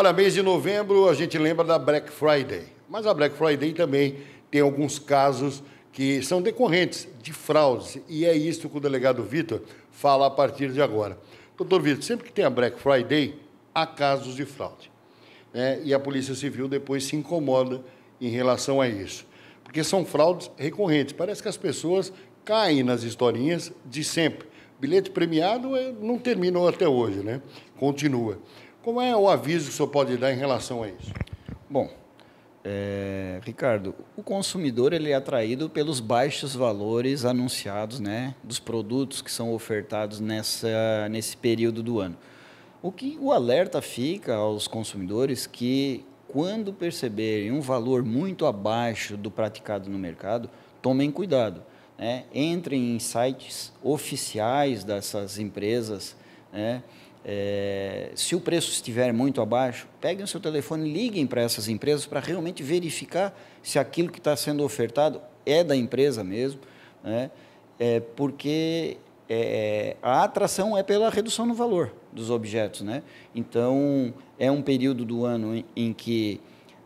Olha, mês de novembro a gente lembra da Black Friday, mas a Black Friday também tem alguns casos que são decorrentes de fraudes, e é isso que o delegado Vitor fala a partir de agora. Doutor Vitor, sempre que tem a Black Friday, há casos de fraude. Né? E a Polícia Civil depois se incomoda em relação a isso, porque são fraudes recorrentes. Parece que as pessoas caem nas historinhas de sempre. Bilhete premiado eh, não terminou até hoje, né? Continua. Como é o aviso que o senhor pode dar em relação a isso? Bom, é, Ricardo, o consumidor ele é atraído pelos baixos valores anunciados né, dos produtos que são ofertados nessa, nesse período do ano. O que o alerta fica aos consumidores que, quando perceberem um valor muito abaixo do praticado no mercado, tomem cuidado. Né? Entrem em sites oficiais dessas empresas né? É, se o preço estiver muito abaixo, peguem o seu telefone, liguem para essas empresas para realmente verificar se aquilo que está sendo ofertado é da empresa mesmo, né? é, porque é, a atração é pela redução no valor dos objetos. Né? Então, é um período do ano em, em que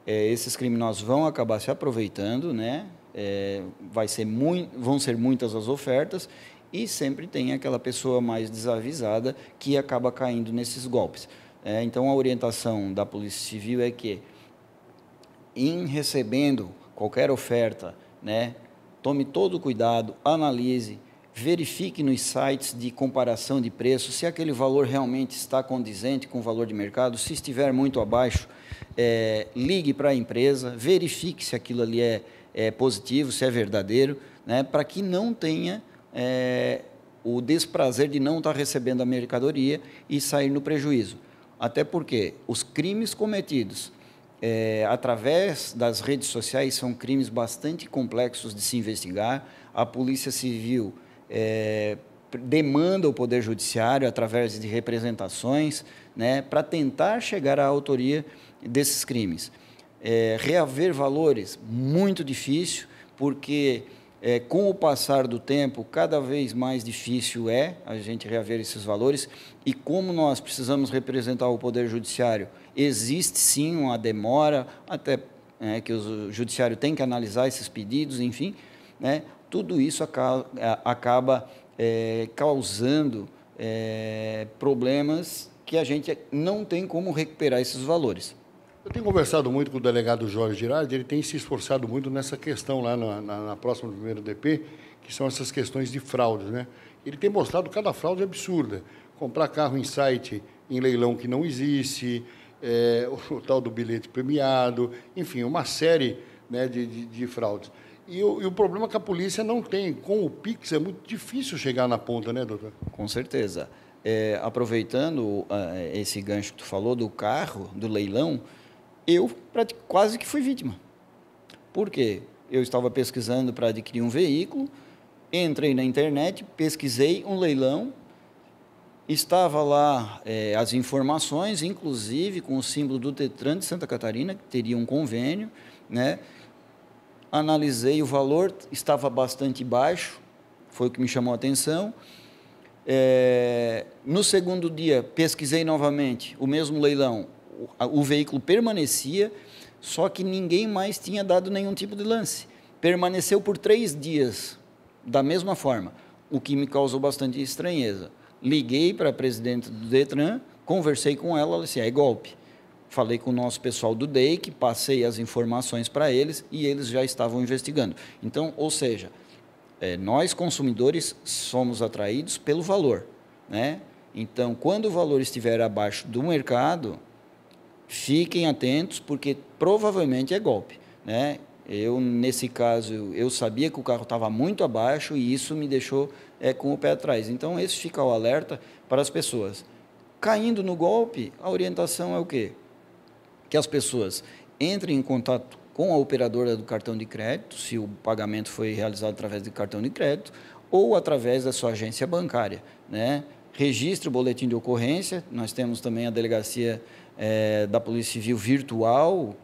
é, esses criminosos vão acabar se aproveitando, né? É, vai ser muito, vão ser muitas as ofertas e sempre tem aquela pessoa mais desavisada que acaba caindo nesses golpes. É, então, a orientação da Polícia Civil é que, em recebendo qualquer oferta, né, tome todo o cuidado, analise, verifique nos sites de comparação de preço se aquele valor realmente está condizente com o valor de mercado. Se estiver muito abaixo, é, ligue para a empresa, verifique se aquilo ali é, é positivo, se é verdadeiro, né, para que não tenha é, o desprazer de não estar recebendo a mercadoria e sair no prejuízo. Até porque os crimes cometidos é, através das redes sociais são crimes bastante complexos de se investigar. A Polícia Civil é, demanda o Poder Judiciário através de representações né, para tentar chegar à autoria desses crimes. É, reaver valores, muito difícil, porque é, com o passar do tempo, cada vez mais difícil é a gente reaver esses valores. E como nós precisamos representar o Poder Judiciário, existe sim uma demora, até é, que o Judiciário tem que analisar esses pedidos, enfim. Né? Tudo isso acaba, acaba é, causando é, problemas que a gente não tem como recuperar esses valores. Eu tenho conversado muito com o delegado Jorge Girardi, ele tem se esforçado muito nessa questão lá na, na, na próxima do primeiro DP, que são essas questões de fraudes. Né? Ele tem mostrado cada fraude absurda. Comprar carro em site, em leilão que não existe, é, eh, o, o tal do bilhete premiado, enfim, uma série né, de, de, de fraudes. E o, e o, problema é que a polícia não tem. Com o Pix é muito difícil chegar na ponta, né, doutor? Com certeza. É, aproveitando uh, esse gancho que tu falou do carro, do leilão, eu quase que fui vítima. Por quê? Eu estava pesquisando para adquirir um veículo, entrei na internet, pesquisei um leilão, estava lá é, as informações, inclusive com o símbolo do Tetran de Santa Catarina, que teria um convênio, né? Analisei o valor, estava bastante baixo, foi o que me chamou a atenção. É, no segundo dia, pesquisei novamente o mesmo leilão, o, veículo permanecia, só que ninguém mais tinha dado nenhum tipo de lance. Permaneceu por três dias da mesma forma, o que me causou bastante estranheza. Liguei para a presidente do Detran, conversei com ela, ela disse: é golpe. Falei com o nosso pessoal do DEIC, passei as informações para eles e eles já estavam investigando. Então, ou seja, é, nós consumidores somos atraídos pelo valor. Né? Então, quando o valor estiver abaixo do mercado, fiquem atentos, porque provavelmente é golpe. Né? Eu, nesse caso, eu sabia que o carro estava muito abaixo e isso me deixou é, com o pé atrás. Então, esse fica o alerta para as pessoas. Caindo no golpe, a orientação é o quê? Que as pessoas entrem em contato com a operadora do cartão de crédito, se o pagamento foi realizado através do cartão de crédito, ou através da sua agência bancária. Né? Registre o boletim de ocorrência, nós temos também a delegacia é, da Polícia Civil virtual,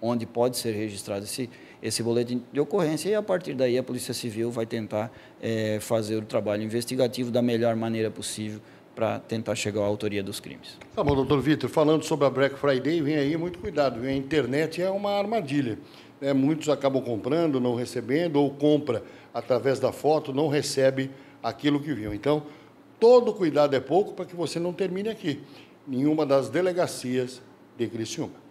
onde pode ser registrado esse, esse boletim de ocorrência, e a partir daí a Polícia Civil vai tentar é, fazer o trabalho investigativo da melhor maneira possível para tentar chegar à autoria dos crimes. Tá bom, doutor Vitor, falando sobre a Black Friday, vem aí muito cuidado, a internet é uma armadilha. Né? Muitos acabam comprando, não recebendo, ou compra através da foto, não recebe aquilo que viu. Então, todo cuidado é pouco para que você não termine aqui em uma das delegacias de Criciúma.